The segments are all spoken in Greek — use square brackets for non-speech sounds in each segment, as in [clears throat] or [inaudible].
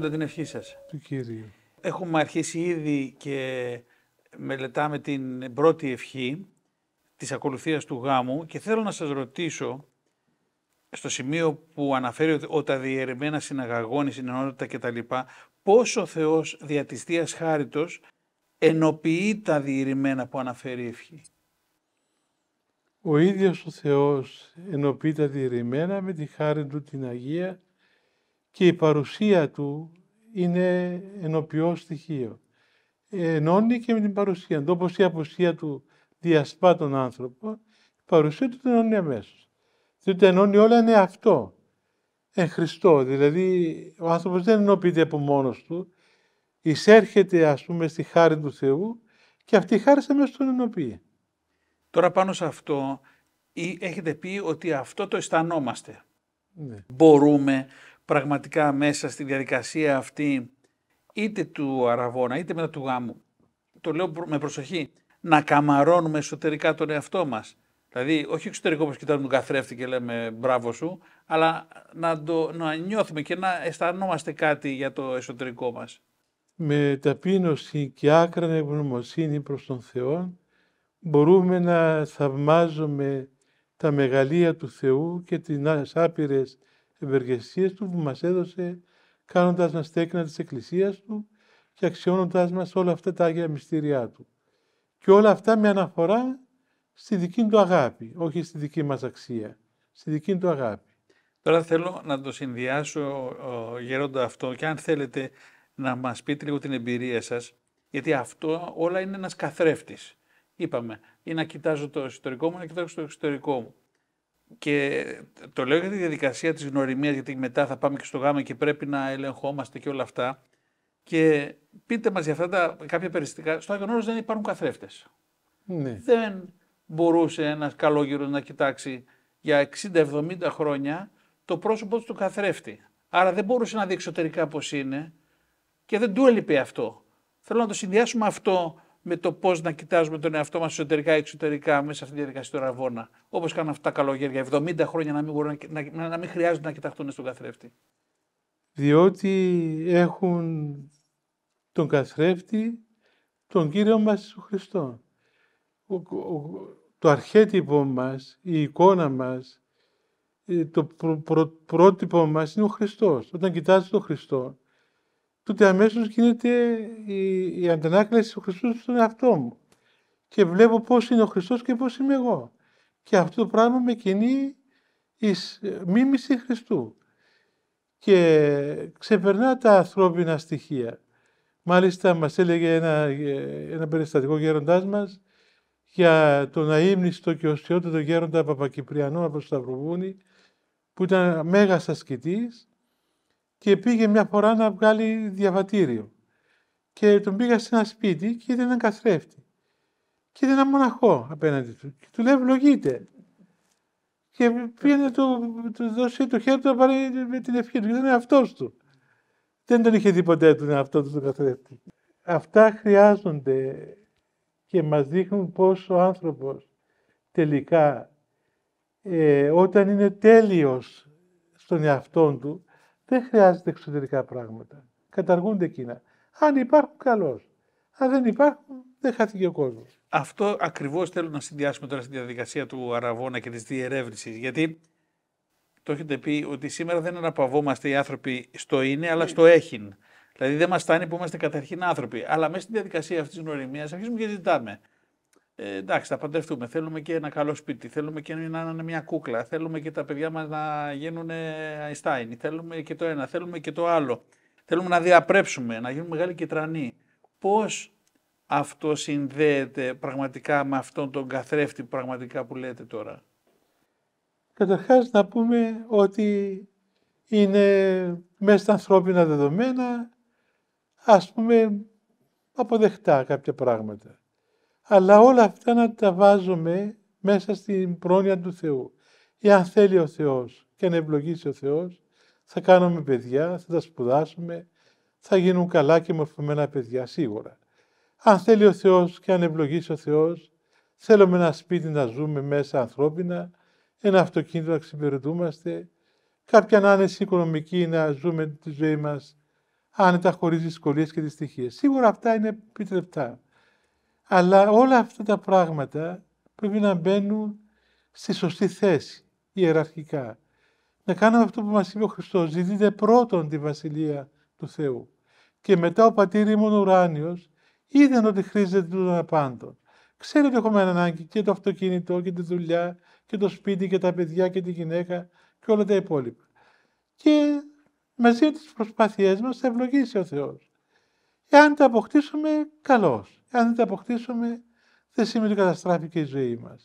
χαίρονται την ευχή σας. Του Κύριου. Έχουμε αρχίσει ήδη και μελετάμε την πρώτη ευχή της ακολουθίας του γάμου και θέλω να σας ρωτήσω στο σημείο που αναφέρει ότι όταν τα συναγαγών, η συνενότητα κτλ. Πώς ο Θεός δια της Θείας Χάριτος ενοποιεί τα διηρημένα που αναφέρει η ευχή. Ο ίδιος ο Θεός ενοποιεί τα διαιρεμένα με τη χάρη του την Αγία και η παρουσία του είναι ενωπιό στοιχείο. Ενώνει και με την παρουσία του. Όπως η απουσία του διασπά τον άνθρωπο, η παρουσία του τον ενώνει αμέσως. Διότι ενώνει όλα είναι αυτό. Εν Χριστό, Δηλαδή ο άνθρωπος δεν ενοποιείται από μόνος του. Εισέρχεται ας πούμε στη χάρη του Θεού και αυτή η χάρη σε μέσα τον ενοποιεί. Τώρα πάνω σε αυτό έχετε πει ότι αυτό το αισθανόμαστε. Ναι. Μπορούμε πραγματικά μέσα στη διαδικασία αυτή είτε του Αραβώνα, είτε μετά του γάμου, το λέω με προσοχή, να καμαρώνουμε εσωτερικά τον εαυτό μας. Δηλαδή, όχι εξωτερικό όπως κοιτάζουμε τον καθρέφτη και λέμε μπράβο σου, αλλά να, το, να νιώθουμε και να αισθανόμαστε κάτι για το εσωτερικό μας. Με ταπείνωση και άκρα ευγνωμοσύνη προς τον Θεό, μπορούμε να θαυμάζουμε τα μεγαλεία του Θεού και τις άπειρες ευεργεσίες του που μας έδωσε, κάνοντας μας τέκνα της Εκκλησίας του και αξιώνοντας μας όλα αυτά τα Άγια Μυστήριά του. Και όλα αυτά με αναφορά στη δική του αγάπη, όχι στη δική μας αξία, στη δική του αγάπη. Τώρα θέλω να το συνδυάσω γέροντα αυτό και αν θέλετε να μας πείτε λίγο την εμπειρία σας, γιατί αυτό όλα είναι ένας καθρέφτης. Είπαμε, ή να κοιτάζω το ιστορικό μου, ή να κοιτάξω το εξωτερικό μου. Και το λέω για τη διαδικασία της γνωριμίας, γιατί μετά θα πάμε και στο γάμο και πρέπει να ελεγχόμαστε και όλα αυτά. Και πείτε μας για αυτά τα κάποια περιστατικά. Στο Άγιον Όρος δεν υπάρχουν καθρέφτες. Ναι. Δεν μπορούσε ένας καλόγυρος να κοιτάξει για 60-70 χρόνια το πρόσωπό του του καθρέφτη. Άρα δεν μπορούσε να δει εξωτερικά πώς είναι και δεν του έλειπε αυτό. Θέλω να το συνδυάσουμε αυτό με το πώς να κοιτάζουμε τον εαυτό μας εσωτερικά ή εξωτερικά μέσα σε διαδικασία του ραβόνα. Όπως κάνουν αυτά τα καλογέρια, 70 χρόνια να μην, να, να, μην χρειάζονται να κοιταχτούν στον καθρέφτη. Διότι έχουν τον καθρέφτη τον Κύριο μας Χριστό. Ο, το αρχέτυπο μας, η εικόνα μας, ε, το πρότυπο μας είναι ο Χριστός. Όταν κοιτάζεις τον Χριστό, τότε αμέσως γίνεται η, η αντανάκλαση του Χριστού στον εαυτό μου. Και βλέπω πώς είναι ο Χριστός και πώς είμαι εγώ. Και αυτό το πράγμα με κινεί εις ε, μίμηση Χριστού. Και ξεπερνά τα ανθρώπινα στοιχεία. Μάλιστα μας έλεγε ένα, ε, ένα περιστατικό γέροντάς μας για τον αείμνηστο και οσιότητο γέροντα Παπακυπριανό από το Σταυροβούνι που ήταν μέγας ασκητής και πήγε μια φορά να βγάλει διαβατήριο. Και τον πήγα σε ένα σπίτι και είδε έναν καθρέφτη. Και είδε ένα μοναχό απέναντι του. Και του λέει: Βλογείτε. Και πήγε του, δώσει το χέρι του να πάρει με την ευχή του. Και ήταν αυτός του. Δεν τον είχε δει ποτέ τον εαυτό του τον καθρέφτη. Αυτά χρειάζονται και μας δείχνουν πως ο άνθρωπος τελικά ε, όταν είναι τέλειος στον εαυτό του δεν χρειάζεται εξωτερικά πράγματα. Καταργούνται εκείνα. Αν υπάρχουν, καλώς. Αν δεν υπάρχουν, δεν χάθηκε ο κόσμος. Αυτό ακριβώς θέλω να συνδυάσουμε τώρα στη διαδικασία του Αραβόνα και της διερεύνησης. Γιατί το έχετε πει ότι σήμερα δεν αναπαυόμαστε οι άνθρωποι στο είναι, αλλά στο έχειν. Δηλαδή δεν μας φτάνει που είμαστε καταρχήν άνθρωποι. Αλλά μέσα στη διαδικασία αυτής της γνωριμίας αρχίζουμε και ζητάμε ε, εντάξει, θα παντρευτούμε. Θέλουμε και ένα καλό σπίτι. Θέλουμε και να είναι μια κούκλα. Θέλουμε και τα παιδιά μας να γίνουν αϊστάινι, Θέλουμε και το ένα. Θέλουμε και το άλλο. Θέλουμε να διαπρέψουμε, να γίνουμε μεγάλοι κετρανοί. Πώς αυτό συνδέεται πραγματικά με αυτόν τον καθρέφτη πραγματικά που λέτε τώρα. Καταρχάς να πούμε ότι είναι μέσα στα ανθρώπινα δεδομένα, ας πούμε, αποδεχτά κάποια πράγματα αλλά όλα αυτά να τα βάζουμε μέσα στην πρόνοια του Θεού. Εάν θέλει ο Θεός και αν ευλογήσει ο Θεός, θα κάνουμε παιδιά, θα τα σπουδάσουμε, θα γίνουν καλά και μορφωμένα παιδιά σίγουρα. Αν θέλει ο Θεός και αν ευλογήσει ο Θεός, θέλουμε ένα σπίτι να ζούμε μέσα ανθρώπινα, ένα αυτοκίνητο να ξυπηρετούμαστε, κάποια άνεση οικονομική να ζούμε τη ζωή μας άνετα χωρίς δυσκολίες και δυστυχίες. Σίγουρα αυτά είναι επιτρεπτά. Αλλά όλα αυτά τα πράγματα πρέπει να μπαίνουν στη σωστή θέση, ιεραρχικά. Να κάνουμε αυτό που μας είπε ο Χριστός, ζητείτε πρώτον τη Βασιλεία του Θεού. Και μετά ο πατήρ ήμουν ουράνιος, είδαν ότι χρήζεται ένα πάντο. Ξέρετε ότι έχουμε ανάγκη και το αυτοκίνητο και τη δουλειά και το σπίτι και τα παιδιά και τη γυναίκα και όλα τα υπόλοιπα. Και μαζί με τις προσπάθειές μας θα ευλογήσει ο Θεός. Εάν τα αποκτήσουμε, καλώς. Αν δεν τα αποκτήσουμε, δεν σημαίνει ότι καταστράφηκε η ζωή μας.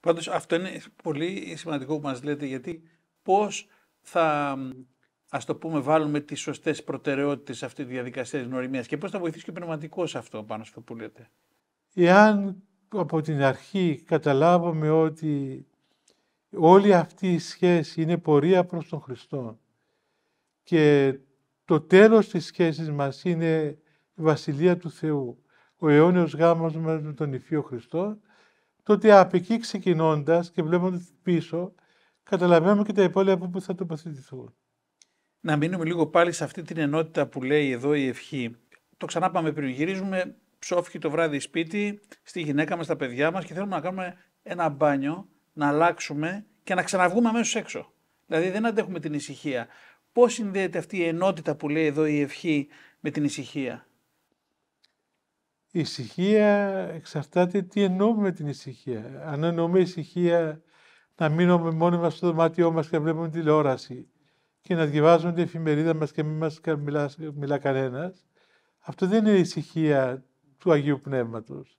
Πάντως αυτό είναι πολύ σημαντικό που μας λέτε γιατί πώς θα, ας το πούμε, βάλουμε τις σωστές προτεραιότητες σε αυτή τη διαδικασία της γνωριμίας και πώς θα βοηθήσει και ο πνευματικός αυτό πάνω στο που λέτε. Εάν από την αρχή καταλάβουμε ότι όλη αυτή η σχέση είναι πορεία προς τον Χριστό και το τέλος της σχέσης μας είναι η Βασιλεία του Θεού ο αιώνιος γάμος με τον Υφείο Χριστό, τότε απ' εκεί ξεκινώντας και βλέποντας πίσω, καταλαβαίνουμε και τα υπόλοιπα που θα τοποθετηθούν. Να μείνουμε λίγο πάλι σε αυτή την ενότητα που λέει εδώ η ευχή. Το ξανά πάμε πριν. Γυρίζουμε ψόφι το βράδυ σπίτι, στη γυναίκα μας, στα παιδιά μας και θέλουμε να κάνουμε ένα μπάνιο, να αλλάξουμε και να ξαναβγούμε αμέσως έξω. Δηλαδή δεν αντέχουμε την ησυχία. Πώς συνδέεται αυτή η ενότητα που λέει εδώ η ευχή με την ησυχία η ησυχία εξαρτάται τι εννοούμε με την ησυχία. Αν εννοούμε ησυχία να μείνουμε μόνοι μας στο δωμάτιό μας και να βλέπουμε τηλεόραση και να διαβάζουμε την εφημερίδα μας και μην μας μιλά, μιλά κανένας, αυτό δεν είναι ησυχία του Αγίου Πνεύματος.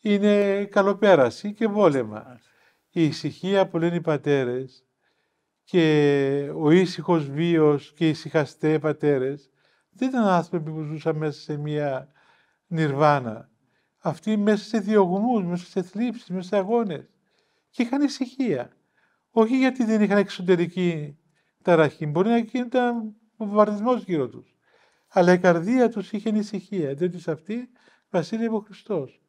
Είναι καλοπέραση και βόλεμα. Η ησυχία που λένε οι πατέρες και ο ήσυχος βίος και οι ησυχαστέ πατέρες δεν ήταν άνθρωποι που ζούσαν μέσα σε μια νιρβάνα. Αυτοί μέσα σε διωγμούς, μέσα σε θλίψεις, μέσα σε αγώνες. Και είχαν ησυχία. Όχι γιατί δεν είχαν εξωτερική ταραχή. Μπορεί να ήταν βαρδισμός γύρω τους. Αλλά η καρδία τους είχε ησυχία, διότι σε αυτή βασίλευε ο Χριστός.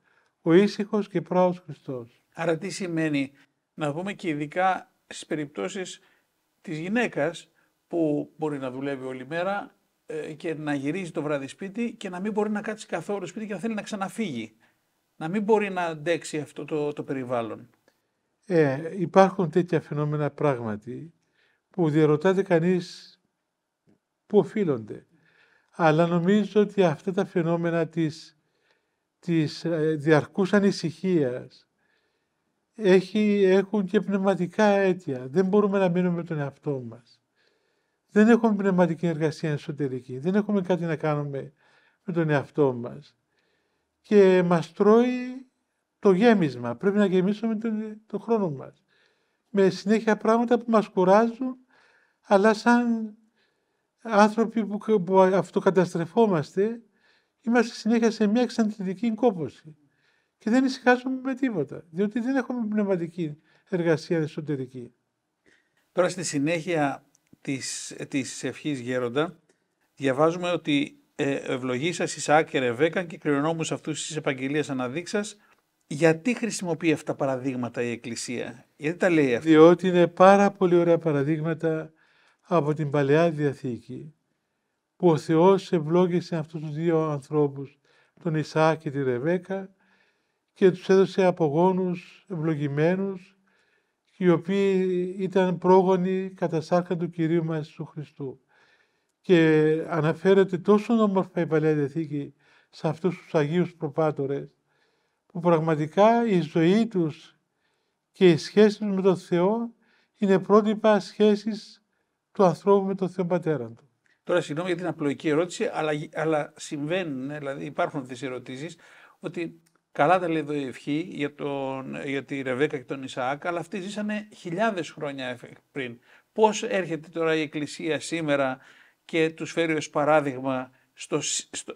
Ο ήσυχος και πράος Χριστός. Άρα τι σημαίνει να δούμε και ειδικά στις περιπτώσεις της γυναίκας που μπορεί να δουλεύει όλη μέρα, ε, και να γυρίζει το βράδυ σπίτι και να μην μπορεί να κάτσει καθόλου σπίτι και να θέλει να ξαναφύγει. Να μην μπορεί να αντέξει αυτό το, το περιβάλλον. Ε, υπάρχουν τέτοια φαινόμενα πράγματι που διαρωτάται κανείς που οφείλονται. Αλλά νομίζω ότι αυτά τα φαινόμενα της, της ε, διαρκούς ανησυχίας έχει, έχουν και πνευματικά αίτια. Δεν μπορούμε να μείνουμε με τον εαυτό μας. Δεν έχουμε πνευματική εργασία εσωτερική. Δεν έχουμε κάτι να κάνουμε με τον εαυτό μας. Και μας τρώει το γέμισμα. Πρέπει να γεμίσουμε τον, χρόνο μας. Με συνέχεια πράγματα που μας κουράζουν, αλλά σαν άνθρωποι που, που αυτοκαταστρεφόμαστε, είμαστε συνέχεια σε μια εξαντλητική κόπωση. Και δεν ησυχάζουμε με τίποτα, διότι δεν έχουμε πνευματική εργασία εσωτερική. Τώρα στη συνέχεια της, της ευχής γέροντα, διαβάζουμε ότι ε, σας Ισαάκ και Ρεβέκαν και κληρονόμους αυτούς της επαγγελίας αναδείξας, γιατί χρησιμοποιεί αυτά τα παραδείγματα η Εκκλησία, γιατί τα λέει αυτά. Διότι είναι πάρα πολύ ωραία παραδείγματα από την Παλαιά Διαθήκη, που ο Θεός ευλόγησε αυτούς τους δύο ανθρώπους, τον Ισάκ και τη Ρεβέκα, και τους έδωσε απογόνους ευλογημένους οι οποίοι ήταν πρόγονοι κατά σάρκα του Κυρίου μας του Χριστού. Και αναφέρεται τόσο όμορφα η Παλαιά Διαθήκη σε αυτούς τους Αγίους Προπάτορες, που πραγματικά η ζωή τους και οι σχέσεις τους με τον Θεό είναι πρότυπα σχέσεις του ανθρώπου με τον Θεό Πατέρα του. Τώρα συγγνώμη για την απλοϊκή ερώτηση, αλλά, αλλά συμβαίνουν, ε, δηλαδή υπάρχουν αυτές ερωτήσεις, ότι Καλά τα λέει εδώ η ευχή για, τον, για τη Ρεβέκα και τον Ισαάκ, αλλά αυτοί ζήσανε χιλιάδες χρόνια πριν. Πώς έρχεται τώρα η Εκκλησία σήμερα και τους φέρει ως παράδειγμα στο,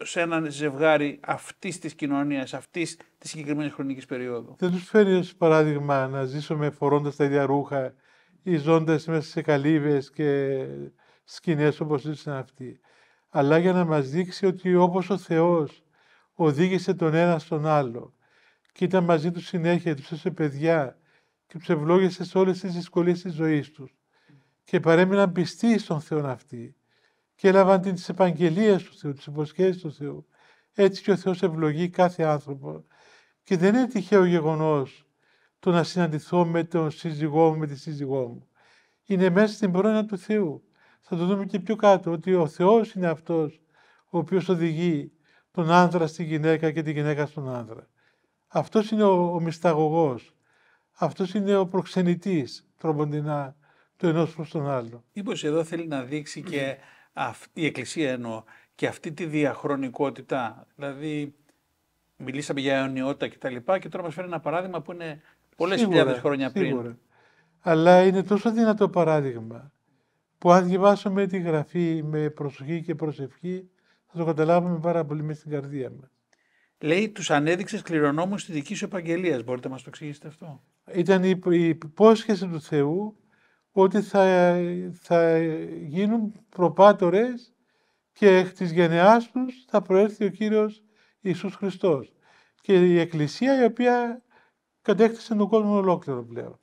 σε ένα ζευγάρι αυτής της κοινωνίας, αυτής της συγκεκριμένης χρονικής περίοδου. Δεν τους φέρει ως παράδειγμα να ζήσουμε φορώντας τα ίδια ρούχα ή ζώντας μέσα σε καλύβες και σκηνές όπως ζήσαν αυτοί. Αλλά για να μας δείξει ότι όπως ο Θεός οδήγησε τον ένα στον άλλο και ήταν μαζί τους συνέχεια, τους σε παιδιά και τους ευλόγησε σε όλες τις δυσκολίες της ζωής τους. Και παρέμειναν πιστοί στον Θεό αυτή. και έλαβαν τις επαγγελίες του Θεού, τις υποσχέσεις του Θεού. Έτσι και ο Θεός ευλογεί κάθε άνθρωπο. Και δεν είναι τυχαίο γεγονός το να συναντηθώ με τον σύζυγό μου, με τη σύζυγό μου. Είναι μέσα στην πρόνοια του Θεού. Θα το δούμε και πιο κάτω, ότι ο Θεός είναι αυτός ο οποίος οδηγεί τον άντρα στη γυναίκα και τη γυναίκα στον άντρα. Αυτός είναι ο, ο μυσταγωγός. Αυτός είναι ο προξενητής τρομοντινά του ενός προς τον άλλο. Μήπως εδώ θέλει να δείξει και [clears throat] αυτή, η Εκκλησία εννοώ και αυτή τη διαχρονικότητα. Δηλαδή μιλήσαμε για αιωνιότητα και και τώρα μας φέρνει ένα παράδειγμα που είναι πολλές χιλιάδες χρόνια σίγουρα. πριν. Αλλά είναι τόσο δυνατό παράδειγμα που αν διαβάσουμε τη Γραφή με προσοχή και προσευχή θα το καταλάβουμε πάρα πολύ μέσα στην καρδία μας. Λέει, τους ανέδειξες κληρονόμους στη δικής σου επαγγελίας. Μπορείτε να μας το εξηγήσετε αυτό. Ήταν η, υπόσχεση του Θεού ότι θα, θα γίνουν προπάτορες και εκ της γενεάς τους θα προέρθει ο Κύριος Ιησούς Χριστός. Και η Εκκλησία η οποία κατέκτησε τον κόσμο ολόκληρο πλέον.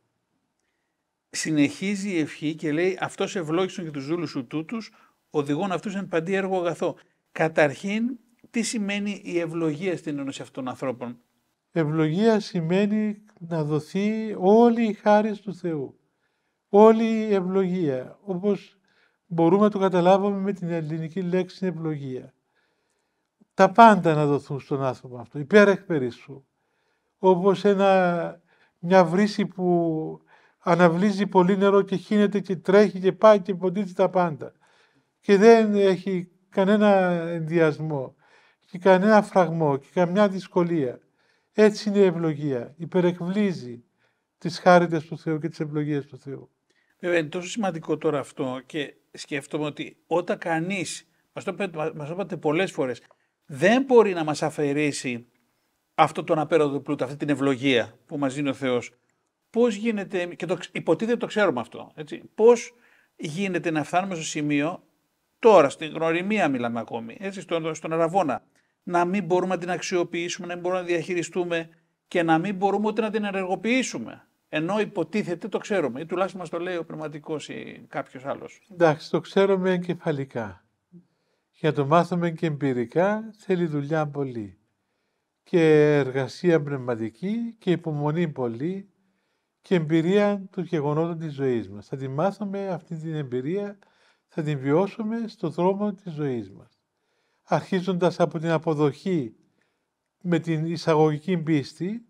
Συνεχίζει η ευχή και λέει «Αυτός ευλόγησον και τους δούλους σου τούτους, οδηγών αυτούς εν παντή έργο αγαθό». Καταρχήν, τι σημαίνει η ευλογία στην ένωση αυτών των ανθρώπων. Ευλογία σημαίνει να δοθεί όλη η χάρη του Θεού. Όλη η ευλογία, όπως μπορούμε να το καταλάβουμε με την ελληνική λέξη ευλογία. Τα πάντα να δοθούν στον άνθρωπο αυτό, υπέρ εκ περίσσου. Όπως ένα, μια βρύση που αναβλύζει πολύ νερό και χύνεται και τρέχει και πάει και ποντίζει τα πάντα. Και δεν έχει κανένα ενδιασμό και κανένα φραγμό και καμιά δυσκολία. Έτσι είναι η ευλογία. Υπερεκβλίζει τις χάριτες του Θεού και τις ευλογίες του Θεού. Βέβαια είναι τόσο σημαντικό τώρα αυτό και σκέφτομαι ότι όταν κανείς, μας το, μας είπατε πολλές φορές, δεν μπορεί να μας αφαιρέσει αυτό τον απέραντο πλούτο, αυτή την ευλογία που μας δίνει ο Θεός. Πώς γίνεται, και το, υποτίθεται το ξέρουμε αυτό, έτσι, πώς γίνεται να φτάνουμε στο σημείο Τώρα στην γνωριμία μιλάμε ακόμη, έτσι, στον, στον αραβόνα. Να μην μπορούμε να την αξιοποιήσουμε, να μην μπορούμε να διαχειριστούμε και να μην μπορούμε ούτε να την ενεργοποιήσουμε. Ενώ υποτίθεται το ξέρουμε, ή τουλάχιστον μας το λέει ο πνευματικός ή κάποιος άλλος. Εντάξει, το ξέρουμε εγκεφαλικά. Για να το μάθουμε και εμπειρικά θέλει δουλειά πολύ. Και εργασία πνευματική και υπομονή πολύ και εμπειρία του γεγονότων της ζωής μας. Θα τη μάθουμε αυτή την εμπειρία θα την βιώσουμε στο δρόμο της ζωής μας. Αρχίζοντας από την αποδοχή με την εισαγωγική πίστη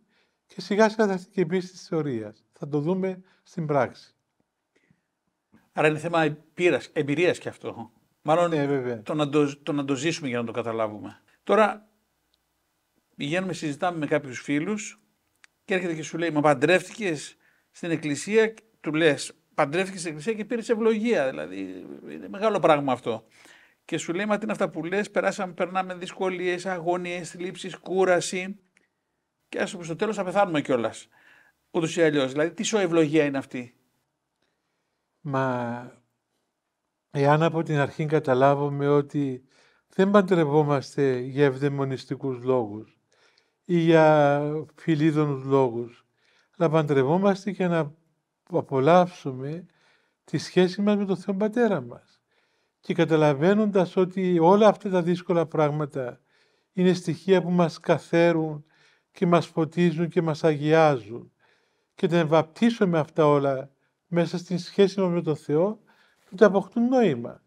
και σιγά σιγά θα έρθει και η πίστη της θεωρίας. Θα το δούμε στην πράξη. Άρα είναι θέμα πείρας, εμπειρίας και αυτό. Μάλλον ναι, το, να το, να το ζήσουμε για να το καταλάβουμε. Τώρα πηγαίνουμε, συζητάμε με κάποιους φίλους και έρχεται και σου λέει, μα παντρεύτηκες στην εκκλησία, του λες, παντρεύτηκες στην εκκλησία και πήρες ευλογία. Δηλαδή, είναι μεγάλο πράγμα αυτό. Και σου λέει, μα τι είναι αυτά που λες, περάσαμε, περνάμε δυσκολίες, αγωνίες, θλίψεις, κούραση. Και ας πούμε στο τέλος θα πεθάνουμε κιόλας. Ούτως ή αλλιώς. Δηλαδή, τι ευλογία είναι αυτή. Μα εάν από την αρχή καταλάβουμε ότι δεν παντρευόμαστε για ευδαιμονιστικούς λόγους ή για φιλίδωνους λόγους, αλλά παντρευόμαστε για να απολαύσουμε τη σχέση μας με τον Θεό Πατέρα μας. Και καταλαβαίνοντας ότι όλα αυτά τα δύσκολα πράγματα είναι στοιχεία που μας καθαίρουν και μας φωτίζουν και μας αγιάζουν και να βαπτίσουμε αυτά όλα μέσα στη σχέση μας με τον Θεό, τότε αποκτούν νόημα.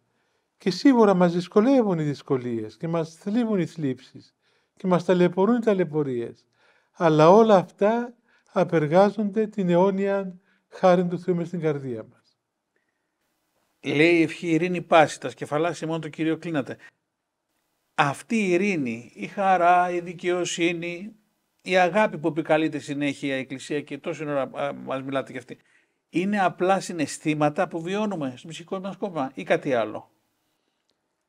Και σίγουρα μας δυσκολεύουν οι δυσκολίες και μας θλίβουν οι θλίψεις και μας ταλαιπωρούν οι ταλαιπωρίες. Αλλά όλα αυτά απεργάζονται την αιώνια χάρη του Θεού μες στην καρδία μας. Λέει η ευχή ειρήνη πάση, τα σκεφαλάσια μόνο το Κύριο κλείνατε. Αυτή η ειρήνη, η χαρά, η δικαιοσύνη, η αγάπη που επικαλείται συνέχεια η Εκκλησία και τόση ώρα μας μιλάτε και αυτή, είναι απλά συναισθήματα που βιώνουμε στο ψυχικό μας κόμμα ή κάτι άλλο.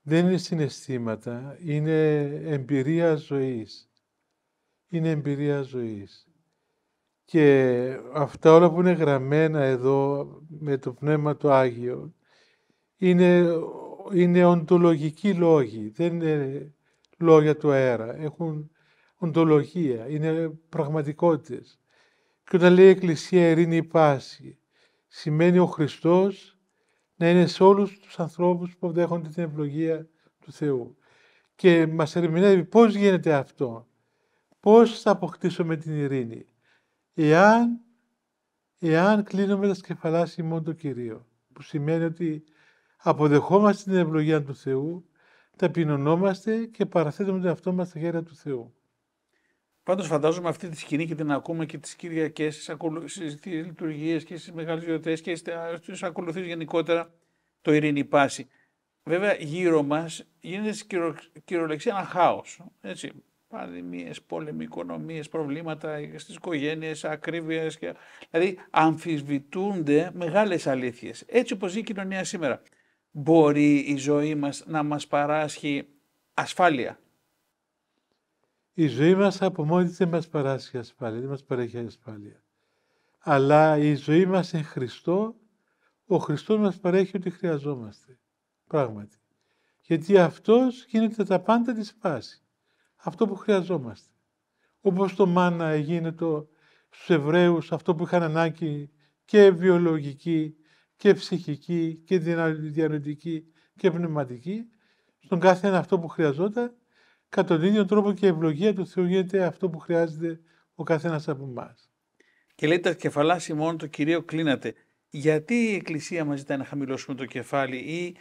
Δεν είναι συναισθήματα, είναι εμπειρία ζωής. Είναι εμπειρία ζωής. Και αυτά όλα που είναι γραμμένα εδώ με το Πνεύμα του Άγιο είναι, είναι οντολογικοί λόγοι, δεν είναι λόγια του αέρα. Έχουν οντολογία, είναι πραγματικότητες. Και όταν λέει η Εκκλησία ειρήνη πάση, σημαίνει ο Χριστός να είναι σε όλους τους ανθρώπους που δέχονται την ευλογία του Θεού. Και μας ερμηνεύει πώς γίνεται αυτό, πώς θα αποκτήσουμε την ειρήνη εάν, εάν κλείνουμε τα σκεφαλά σημών το Κυρίο, που σημαίνει ότι αποδεχόμαστε την ευλογία του Θεού, ταπεινωνόμαστε και παραθέτουμε τον εαυτό μας στα χέρια του Θεού. Πάντως φαντάζομαι αυτή τη σκηνή και την ακούμε και τις Κυριακές, στις, ακολου... λειτουργίες και στις μεγάλες γιορτές και στις ακολουθείς γενικότερα το ειρήνη πάση. Βέβαια γύρω μας γίνεται κυρο... κυριολεξία ένα χάος. Έτσι πανδημίες, πόλεμοι, οικονομίε, προβλήματα στις οικογένειες, ακρίβειες. Και... Δηλαδή αμφισβητούνται μεγάλες αλήθειες. Έτσι όπως ζει η κοινωνία σήμερα. Μπορεί η ζωή μας να μας παράσχει ασφάλεια. Η ζωή μας από μόνη δεν μας παράσχει ασφάλεια, δεν μας παρέχει ασφάλεια. Αλλά η ζωή μας εν Χριστό, ο Χριστός μας παρέχει ό,τι χρειαζόμαστε. Πράγματι. Γιατί αυτός γίνεται τα πάντα της πάσης αυτό που χρειαζόμαστε. Όπως το μάνα έγινε το στους Εβραίους αυτό που είχαν ανάγκη και βιολογική και ψυχική και διανοητική και πνευματική, στον κάθε ένα αυτό που χρειαζόταν, κατά τον ίδιο τρόπο και η ευλογία του Θεού αυτό που χρειάζεται ο καθένας από εμάς. Και λέει τα κεφαλάσι μόνο το Κυρίο κλείνατε. Γιατί η Εκκλησία μας ζητάει να χαμηλώσουμε το κεφάλι ή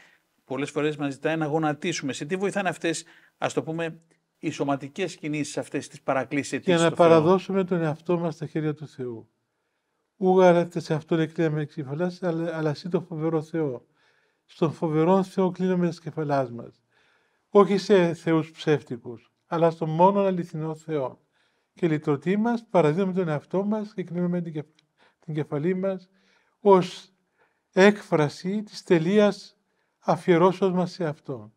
πολλές φορές μας ζητάει να γονατίσουμε. Σε τι βοηθάνε αυτές, ας το πούμε, οι σωματικές κινήσεις αυτές τις παρακλήσεις Για να παραδώσουμε τον εαυτό μας στα χέρια του Θεού. Ούγαρατε σε αυτόν εκλέμε κεφαλά, αλλά, αλλά εσύ τον φοβερό Θεό. Στον φοβερό Θεό κλείνουμε τις κεφαλάς μας. Όχι σε Θεούς ψεύτικους, αλλά στον μόνο αληθινό Θεό. Και λιτρωτή μας, παραδίδουμε τον εαυτό μας και κλείνουμε την, την κεφαλή μας ως έκφραση της τελείας αφιερώσεως μας σε αυτόν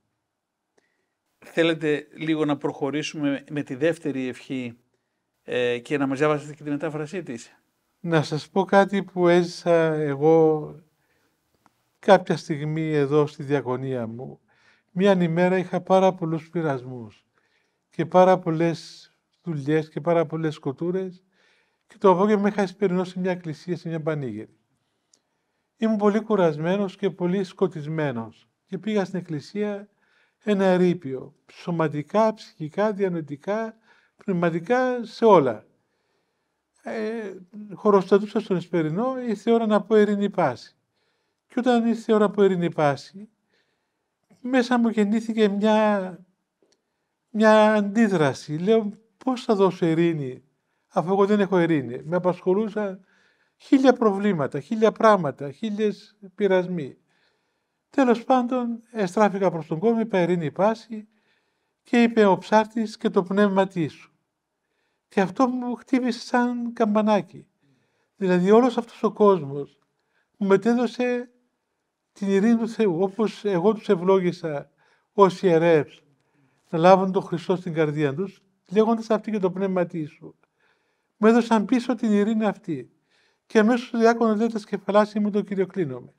θέλετε λίγο να προχωρήσουμε με τη δεύτερη ευχή ε, και να μας διαβάσετε και τη μετάφρασή της. Να σας πω κάτι που έζησα εγώ κάποια στιγμή εδώ στη διακονία μου. μια ημέρα είχα πάρα πολλούς πειρασμούς και πάρα πολλές δουλειές και πάρα πολλές σκοτούρες και το απόγευμα είχα εισπερινώσει μια εκκλησία, σε μια πανήγυρη. Ήμουν πολύ κουρασμένος και πολύ σκοτισμένος και πήγα στην εκκλησία ένα ερείπιο, σωματικά, ψυχικά, διανοητικά, πνευματικά, σε όλα. Ε, χωροστατούσα στον Εσπερινό, ήρθε η ώρα να πω Ερήνη Πάση. Και όταν ήρθε η ώρα που Ερήνη Πάση, μέσα μου γεννήθηκε μια, μια αντίδραση. Λέω, πώς θα δώσω ειρήνη, αφού εγώ δεν έχω ειρήνη. Με απασχολούσαν χίλια προβλήματα, χίλια πράγματα, χίλιες πειρασμοί. Τέλος πάντων, εστράφηκα προς τον κόσμο, είπα ειρήνη πάση και είπε ο ψάρτης και το πνεύμα τι σου. Και αυτό μου χτύπησε σαν καμπανάκι. Δηλαδή όλος αυτός ο κόσμος μου μετέδωσε την ειρήνη του Θεού, όπως εγώ τους ευλόγησα ως ιερεύς να λάβουν τον Χριστό στην καρδία τους, λέγοντας αυτή και το πνεύμα της σου. Μου έδωσαν πίσω την ειρήνη αυτή και αμέσως ο διάκονος «Τα κεφαλάσι μου το κυριοκλίνομαι.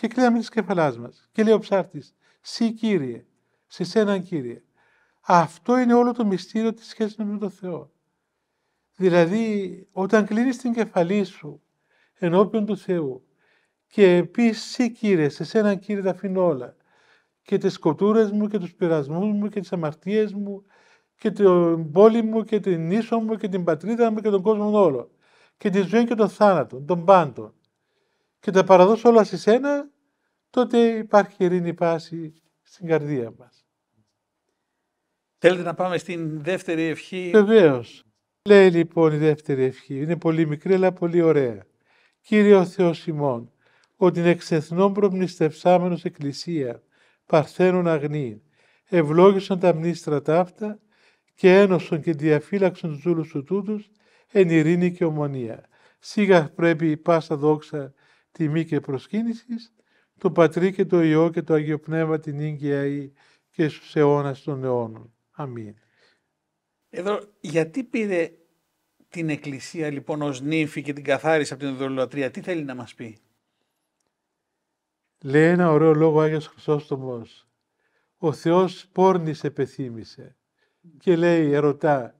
Και κλείναμε τη κεφαλάς μας. Και λέει ο ψάρτης, «Συ Κύριε, σε σένα Κύριε». Αυτό είναι όλο το μυστήριο της σχέσης με τον Θεό. Δηλαδή, όταν κλείνεις την κεφαλή σου ενώπιον του Θεού και πεις «Συ Κύριε, σε σένα Κύριε τα αφήνω όλα» και τις σκοτούρες μου και τους πειρασμούς μου και τις αμαρτίες μου και την πόλη μου και την νήσο μου και την πατρίδα μου και τον κόσμο όλο και τη ζωή και τον θάνατο, τον πάντων και τα παραδώσω όλα σε σένα, τότε υπάρχει ειρήνη πάση στην καρδία μας. Θέλετε να πάμε στην δεύτερη ευχή. Βεβαίως. Λέει λοιπόν η δεύτερη ευχή. Είναι πολύ μικρή αλλά πολύ ωραία. Κύριε ο Θεός ημών, ότι εξ εθνών προμνηστευσάμενος εκκλησία, παρθένων αγνή, ευλόγησαν τα μνήστρα ταύτα και ένωσαν και διαφύλαξαν τους δούλους του τούτους εν ειρήνη και ομονία. Σίγα πρέπει η πάσα δόξα τιμή και προσκύνησης, το Πατρί και το Υιό και το Αγίου Πνεύμα την ίγκαια ή και στους αιώνας των αιώνων. Αμήν. Εδώ γιατί πήρε την Εκκλησία λοιπόν ως νύμφη και την καθάρισε από την ιδωλολατρία, τι θέλει να μας πει. Λέει ένα ωραίο λόγο Άγιος Χρυσόστομος. Ο Θεός πόρνης επεθύμησε και λέει ερωτά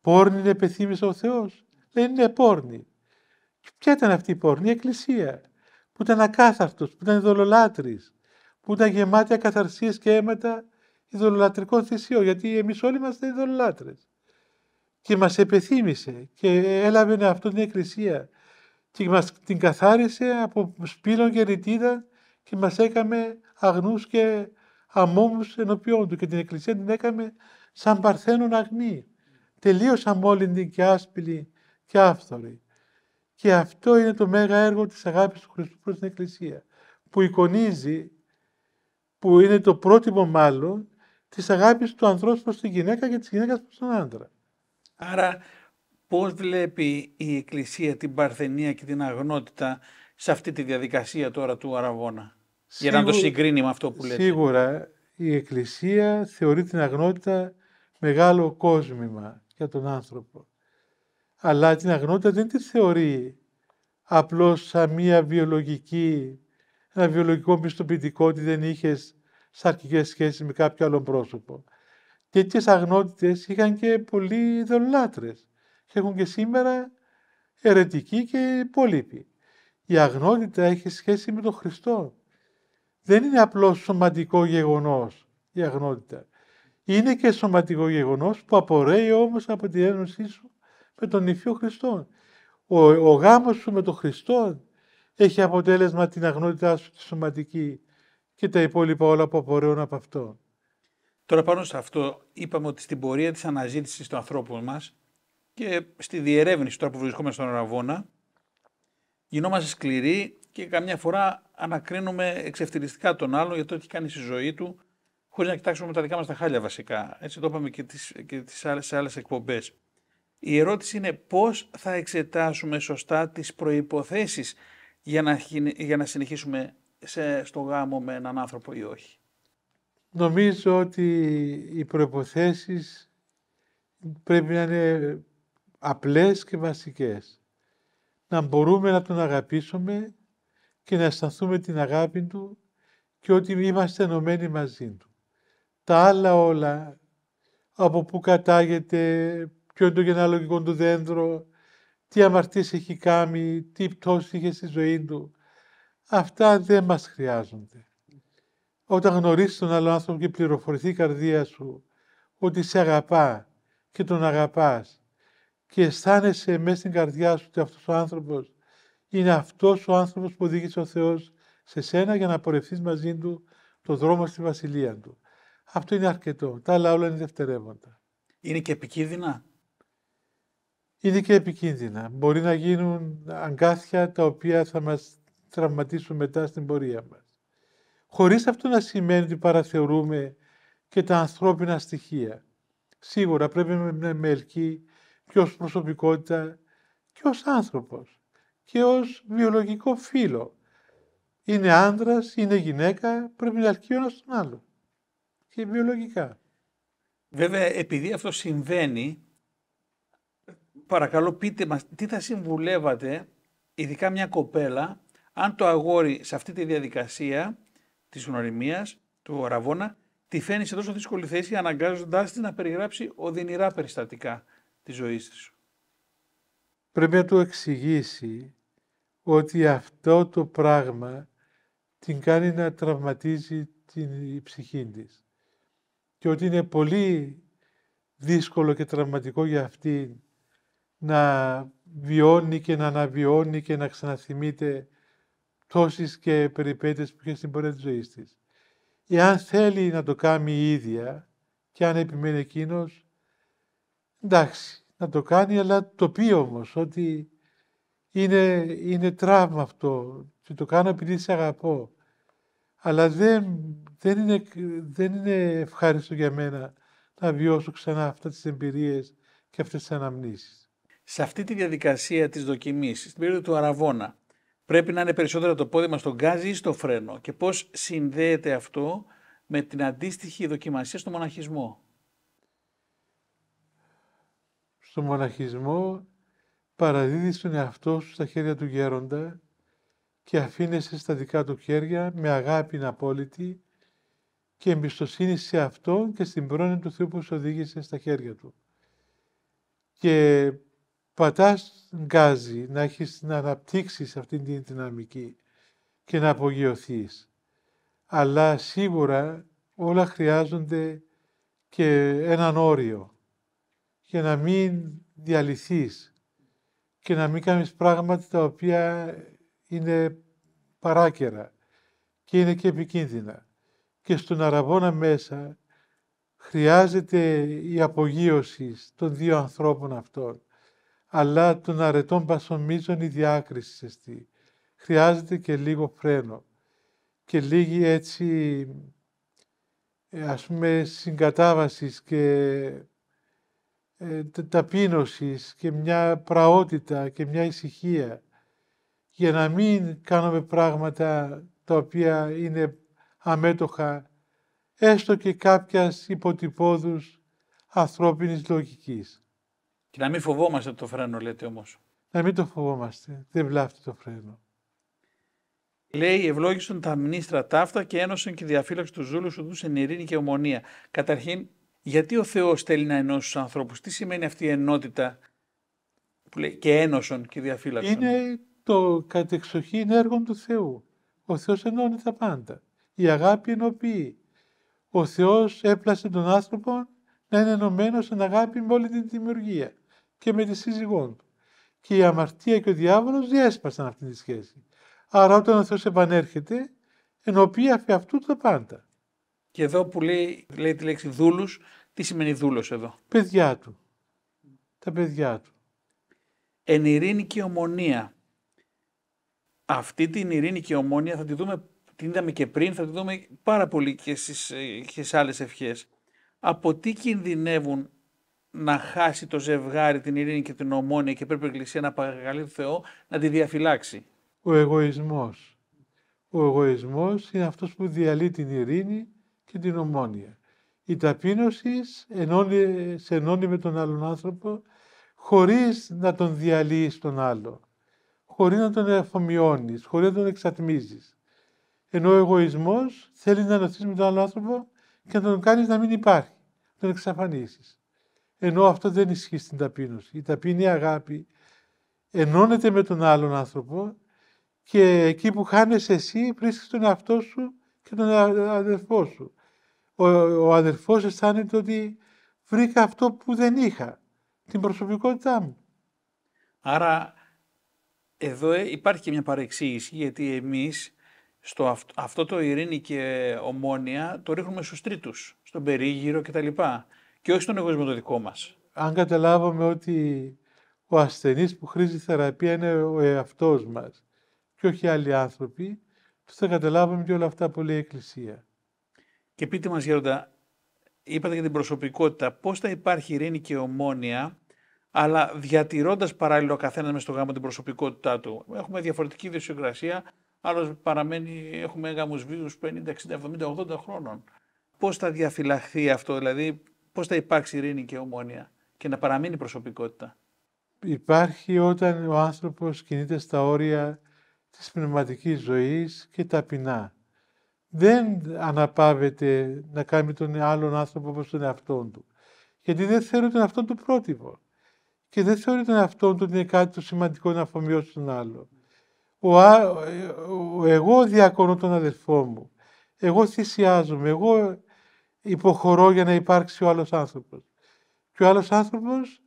πόρνης επεθύμησε ο Θεός. Λέει είναι πόρνη. Ποια ήταν αυτή η πόρνη, η Εκκλησία, που ήταν ακάθαρτος, που ήταν ειδωλολάτρης, που ήταν γεμάτη ακαθαρσίες και αίματα ειδωλολατρικών θυσιών, γιατί εμείς όλοι είμαστε ειδωλολάτρες. Και μας επεθύμησε και έλαβε αυτό την Εκκλησία και μας την καθάρισε από σπήλων και ρητίδα και μας έκαμε αγνούς και αμόμους ενωπιών του και την Εκκλησία την έκαμε σαν παρθένων αγνή. τελείωσα αμόλυντη και άσπηλη και άφθορη. Και αυτό είναι το μέγα έργο της αγάπης του Χριστού προς την Εκκλησία, που εικονίζει, που είναι το πρότυπο μάλλον, της αγάπης του ανθρώπου προς τη γυναίκα και της γυναίκας προς τον άντρα. Άρα πώς βλέπει η Εκκλησία την παρθενία και την αγνότητα σε αυτή τη διαδικασία τώρα του Αραβώνα, για να το συγκρίνει με αυτό που λέτε. Σίγουρα η Εκκλησία θεωρεί την αγνότητα μεγάλο κόσμημα για τον άνθρωπο αλλά την αγνότητα δεν τη θεωρεί απλώς σαν μία βιολογική, ένα βιολογικό πιστοποιητικό ότι δεν είχες σαρκικές σχέσεις με κάποιο άλλο πρόσωπο. Τέτοιες αγνότητες είχαν και πολλοί ιδεολάτρες και έχουν και σήμερα ερετικοί και υπόλοιποι. Η αγνότητα έχει σχέση με τον Χριστό. Δεν είναι απλώς σωματικό γεγονός η αγνότητα. Είναι και σωματικό γεγονός που απορρέει όμως από την ένωσή σου με τον νηφιό Χριστό. Ο, ο γάμος σου με τον Χριστό έχει αποτέλεσμα την αγνότητά σου τη σωματική και τα υπόλοιπα όλα που απορρέουν από αυτό. Τώρα πάνω σε αυτό είπαμε ότι στην πορεία της αναζήτησης των ανθρώπων μας και στη διερεύνηση τώρα που βρισκόμαστε στον Αραβώνα γινόμαστε σκληροί και καμιά φορά ανακρίνουμε εξευτελιστικά τον άλλο για το τι κάνει στη ζωή του χωρίς να κοιτάξουμε τα δικά μας τα χάλια βασικά. Έτσι το είπαμε και, τις, και τις άλλες, σε άλλες εκπομπές. Η ερώτηση είναι πώς θα εξετάσουμε σωστά τις προϋποθέσεις για να, για να συνεχίσουμε σε, στο γάμο με έναν άνθρωπο ή όχι. Νομίζω ότι οι προϋποθέσεις πρέπει να είναι απλές και βασικές. Να μπορούμε να τον αγαπήσουμε και να αισθανθούμε την αγάπη του και ότι είμαστε ενωμένοι μαζί του. Τα άλλα όλα, από πού κατάγεται, ποιο είναι το γενεαλογικό του δέντρο, τι αμαρτίες έχει κάνει, τι πτώση είχε στη ζωή του. Αυτά δεν μας χρειάζονται. Όταν γνωρίσεις τον άλλο άνθρωπο και πληροφορηθεί η καρδία σου ότι σε αγαπά και τον αγαπάς και αισθάνεσαι μέσα στην καρδιά σου ότι αυτός ο άνθρωπος είναι αυτός ο άνθρωπος που οδήγησε ο Θεός σε σένα για να πορευθείς μαζί του το δρόμο στη βασιλεία του. Αυτό είναι αρκετό. Τα άλλα όλα είναι δευτερεύοντα. Είναι και επικίνδυνα είναι και επικίνδυνα. Μπορεί να γίνουν αγκάθια τα οποία θα μας τραυματίσουν μετά στην πορεία μας. Χωρίς αυτό να σημαίνει ότι παραθεωρούμε και τα ανθρώπινα στοιχεία. Σίγουρα πρέπει να με ελκύει και ως προσωπικότητα και ως άνθρωπος και ως βιολογικό φίλο. Είναι άνδρας, είναι γυναίκα, πρέπει να ελκύει ένας τον άλλο και βιολογικά. Βέβαια, επειδή αυτό συμβαίνει, παρακαλώ πείτε μας τι θα συμβουλεύατε ειδικά μια κοπέλα αν το αγόρι σε αυτή τη διαδικασία της γνωριμίας, του ραβώνα, τη φαίνει σε τόσο δύσκολη θέση αναγκάζοντάς της να περιγράψει οδυνηρά περιστατικά της ζωής της. Πρέπει να του εξηγήσει ότι αυτό το πράγμα την κάνει να τραυματίζει την ψυχή της και ότι είναι πολύ δύσκολο και τραυματικό για αυτήν να βιώνει και να αναβιώνει και να ξαναθυμείται τόσες και περιπέτειες που είχε στην πορεία της ζωής της. Εάν θέλει να το κάνει η ίδια και αν επιμένει εκείνος, εντάξει, να το κάνει, αλλά το πει όμως ότι είναι, είναι τραύμα αυτό και το κάνω επειδή σε αγαπώ. Αλλά δεν, δεν, είναι, δεν είναι ευχάριστο για μένα να βιώσω ξανά αυτές τις εμπειρίες και αυτές τις αναμνήσεις σε αυτή τη διαδικασία της δοκιμή, στην περίοδο του αραβόνα, πρέπει να είναι περισσότερο το πόδι μας στον γκάζι ή στο φρένο και πώς συνδέεται αυτό με την αντίστοιχη δοκιμασία στο μοναχισμό. Στο μοναχισμό παραδίδεις τον εαυτό σου στα χέρια του γέροντα και αφήνεσαι στα δικά του χέρια με αγάπη απόλυτη και εμπιστοσύνη σε Αυτόν και στην πρόνοια του Θεού που σου οδήγησε στα χέρια Του. Και πατάς γκάζι, να έχεις να αναπτύξεις αυτήν την δυναμική και να απογειωθείς. Αλλά σίγουρα όλα χρειάζονται και έναν όριο και να μην διαλυθείς και να μην κάνεις πράγματα τα οποία είναι παράκαιρα και είναι και επικίνδυνα. Και στον αραβόνα μέσα χρειάζεται η απογείωση των δύο ανθρώπων αυτών αλλά των αρετών πασομίζων η διάκριση στή. Χρειάζεται και λίγο φρένο και λίγη έτσι ε, ας πούμε συγκατάβασης και ε, ταπείνωσης και μια πραότητα και μια ησυχία για να μην κάνουμε πράγματα τα οποία είναι αμέτωχα έστω και κάποιας υποτυπώδους ανθρώπινης λογικής. Και να μην φοβόμαστε το φρένο, λέτε όμως. Να μην το φοβόμαστε. Δεν βλάφτει το φρένο. Λέει, ευλόγησαν τα μνήστρα ταύτα και ένωσαν και διαφύλαξαν τους ζούλους σου του εν ειρήνη και ομονία. Καταρχήν, γιατί ο Θεός θέλει να ενώσει τους ανθρώπους, τι σημαίνει αυτή η ενότητα που λέει και ένωσαν και διαφύλαξαν Είναι το κατεξοχήν έργο του Θεού. Ο Θεός ενώνει τα πάντα. Η αγάπη ενωποιεί Ο Θεός έπλασε τον άνθρωπο να είναι ενωμένος στην αγάπη με όλη την δημιουργία και με τη σύζυγό του. Και η αμαρτία και ο διάβολος διέσπασαν αυτή τη σχέση. Άρα όταν ο Θεός επανέρχεται, ενωπεί αφ' αυτού τα πάντα. Και εδώ που λέει, τη λέξη δούλους, τι σημαίνει δούλος εδώ. Παιδιά του. Τα παιδιά του. Εν ειρήνη και ομονία. Αυτή την ειρήνη και ομονία θα τη δούμε, την είδαμε και πριν, θα τη δούμε πάρα πολύ και στις, ε, και στις άλλες ευχές. Από τι κινδυνεύουν να χάσει το ζευγάρι την ειρήνη και την ομόνια και πρέπει η Εκκλησία να παρακαλεί τον Θεό να τη διαφυλάξει. Ο εγωισμός. Ο εγωισμός είναι αυτός που διαλύει την ειρήνη και την ομόνια. Η ταπείνωση ενώνει, σε ενώνει με τον άλλον άνθρωπο χωρίς να τον διαλύεις τον άλλο, χωρίς να τον εφομοιώνεις, χωρίς να τον εξατμίζεις. Ενώ ο εγωισμός θέλει να ενωθείς με τον άλλο άνθρωπο και να τον κάνεις να μην υπάρχει, να τον εξαφανίσεις. Ενώ αυτό δεν ισχύει στην ταπείνωση. Η ταπεινή αγάπη ενώνεται με τον άλλον άνθρωπο και εκεί που χάνεσαι εσύ βρίσκεις τον εαυτό σου και τον αδερφό σου. Ο, ο αδερφός αισθάνεται ότι βρήκα αυτό που δεν είχα, την προσωπικότητά μου. Άρα εδώ ε, υπάρχει και μια παρεξήγηση γιατί εμείς στο αυτό το ειρήνη και ομόνια το ρίχνουμε στους τρίτους, στον περίγυρο κτλ και όχι στον εγωισμό το δικό μας. Αν καταλάβουμε ότι ο ασθενής που χρήζει θεραπεία είναι ο εαυτός μας και όχι άλλοι άνθρωποι, θα καταλάβαμε και όλα αυτά που λέει η Εκκλησία. Και πείτε μας Γέροντα, είπατε για την προσωπικότητα, πώς θα υπάρχει ειρήνη και ομόνοια, αλλά διατηρώντας παράλληλα ο καθένας μες στο γάμο την προσωπικότητά του. Έχουμε διαφορετική ιδιοσυγκρασία, άλλος παραμένει, έχουμε γάμους βίους 50, 60, 70, 80 χρόνων. Πώς θα διαφυλαχθεί αυτό, δηλαδή Πώς θα υπάρξει ειρήνη και ομόνια και να παραμείνει προσωπικότητα. Υπάρχει όταν ο άνθρωπος κινείται στα όρια της πνευματικής ζωής και ταπεινά. Δεν αναπαύεται να κάνει τον άλλον άνθρωπο όπως τον εαυτό του. Γιατί δεν θεωρεί τον εαυτό του πρότυπο. Και δεν θεωρεί τον εαυτό του ότι είναι κάτι το σημαντικό να αφομοιώσει τον άλλο. Ο, εγώ διακονώ τον αδελφό μου. Εγώ θυσιάζομαι. Εγώ υποχωρώ για να υπάρξει ο άλλος άνθρωπος. Και ο άλλος άνθρωπος,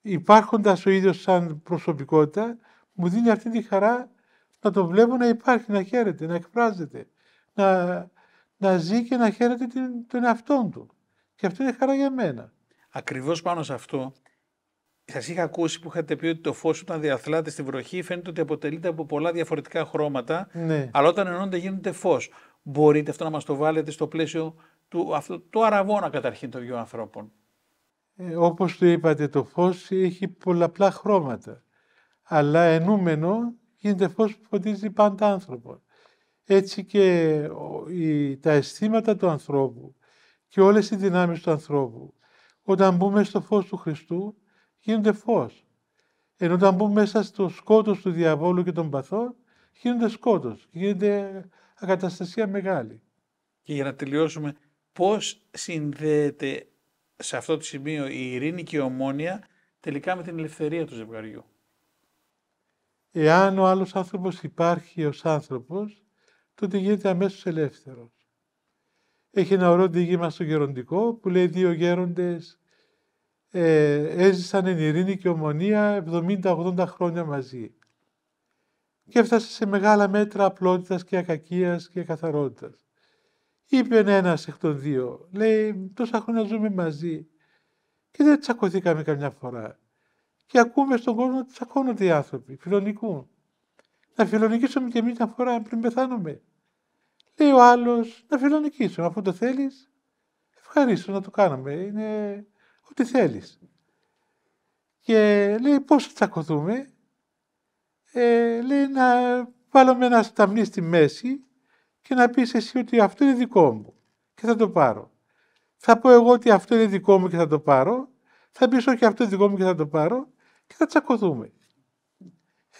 υπάρχοντας ο ίδιος σαν προσωπικότητα, μου δίνει αυτή τη χαρά να τον βλέπω να υπάρχει, να χαίρεται, να εκφράζεται, να, να ζει και να χαίρεται την, τον εαυτό του. Και αυτό είναι χαρά για μένα. Ακριβώς πάνω σε αυτό, Σας είχα ακούσει που είχατε πει ότι το φως όταν διαθλάται στη βροχή φαίνεται ότι αποτελείται από πολλά διαφορετικά χρώματα. Ναι. Αλλά όταν ενώνονται γίνεται φως. Μπορείτε αυτό να μας το βάλετε στο πλαίσιο του, αυτό, το αραβώνα καταρχήν των δύο ανθρώπων. Ε, όπως το είπατε, το φως έχει πολλαπλά χρώματα. Αλλά ενούμενο γίνεται φως που φωτίζει πάντα άνθρωπο. Έτσι και οι τα αισθήματα του ανθρώπου και όλες οι δυνάμεις του ανθρώπου, όταν μπούμε στο φως του Χριστού, γίνονται φως. Ενώ όταν μπούμε μέσα στο σκότος του διαβόλου και των παθών, γίνονται σκότος, γίνεται ακαταστασία μεγάλη. Και για να τελειώσουμε, πώς συνδέεται σε αυτό το σημείο η ειρήνη και η ομόνοια τελικά με την ελευθερία του ζευγαριού. Εάν ο άλλος άνθρωπος υπάρχει ως άνθρωπος, τότε γίνεται αμέσως ελεύθερος. Έχει ένα ωραίο διήγημα στο γεροντικό που λέει δύο γέροντες ε, έζησαν εν ειρήνη και ομονία 70-80 χρόνια μαζί και έφτασε σε μεγάλα μέτρα απλότητας και ακακίας και καθαρότητας. Είπε «Ναι, ένας εκ των δύο, λέει, τόσα χρόνια ζούμε μαζί και δεν τσακωθήκαμε καμιά φορά. Και ακούμε στον κόσμο ότι τσακώνονται οι άνθρωποι, φιλονικούν. Να φιλονικήσουμε και εμείς μια φορά πριν πεθάνουμε. Λέει ο άλλος, να φιλονικήσουμε, αφού το θέλεις. Ευχαρίστω να το κάνουμε, Είναι ό,τι θέλεις. Και λέει, πώς θα τσακωθούμε. Ε, λέει, να βάλουμε ένα σταμνί στη μέση και να πεις εσύ ότι αυτό είναι δικό μου και θα το πάρω. Θα πω εγώ ότι αυτό είναι δικό μου και θα το πάρω, θα πεις όχι αυτό είναι δικό μου και θα το πάρω και θα τσακωθούμε.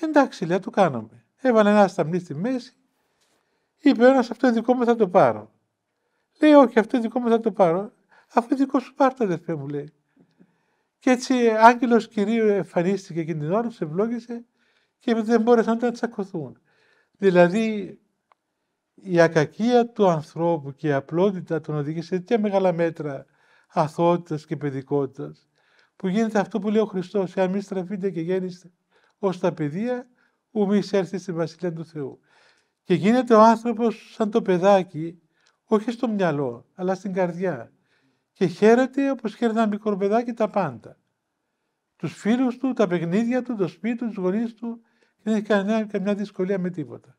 Εντάξει, λέει, το κάνουμε. Έβαλε ένα σταμνί στη μέση, είπε ένας, αυτό είναι δικό μου θα το πάρω. Λέει όχι αυτό είναι δικό μου θα το πάρω, αφού είναι δικό σου πάρτα αδερφέ μου λέει. Και έτσι άγγελος Κυρίου εμφανίστηκε εκείνη την ώρα, τους ευλόγησε και δεν μπόρεσαν να τσακωθούν. Δηλαδή η ακακία του ανθρώπου και η απλότητα τον οδηγεί σε τέτοια μεγάλα μέτρα αθότητας και παιδικότητας που γίνεται αυτό που λέει ο Χριστός «Εάν μη στραφείτε και γέννηστε ως τα παιδεία, ου μη έρθει στη Βασιλεία του Θεού». Και γίνεται ο άνθρωπος σαν το παιδάκι, όχι στο μυαλό, αλλά στην καρδιά. Και χαίρεται όπως χαίρεται ένα μικρό παιδάκι τα πάντα. Τους φίλους του, τα παιχνίδια του, το σπίτι του, τους γονείς του, δεν έχει κανένα καμιά δυσκολία με τίποτα.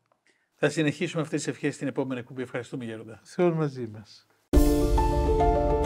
Θα συνεχίσουμε αυτές τις ευχές στην επόμενη εκπομπή. Ευχαριστούμε Γέροντα. Σε μαζί μας.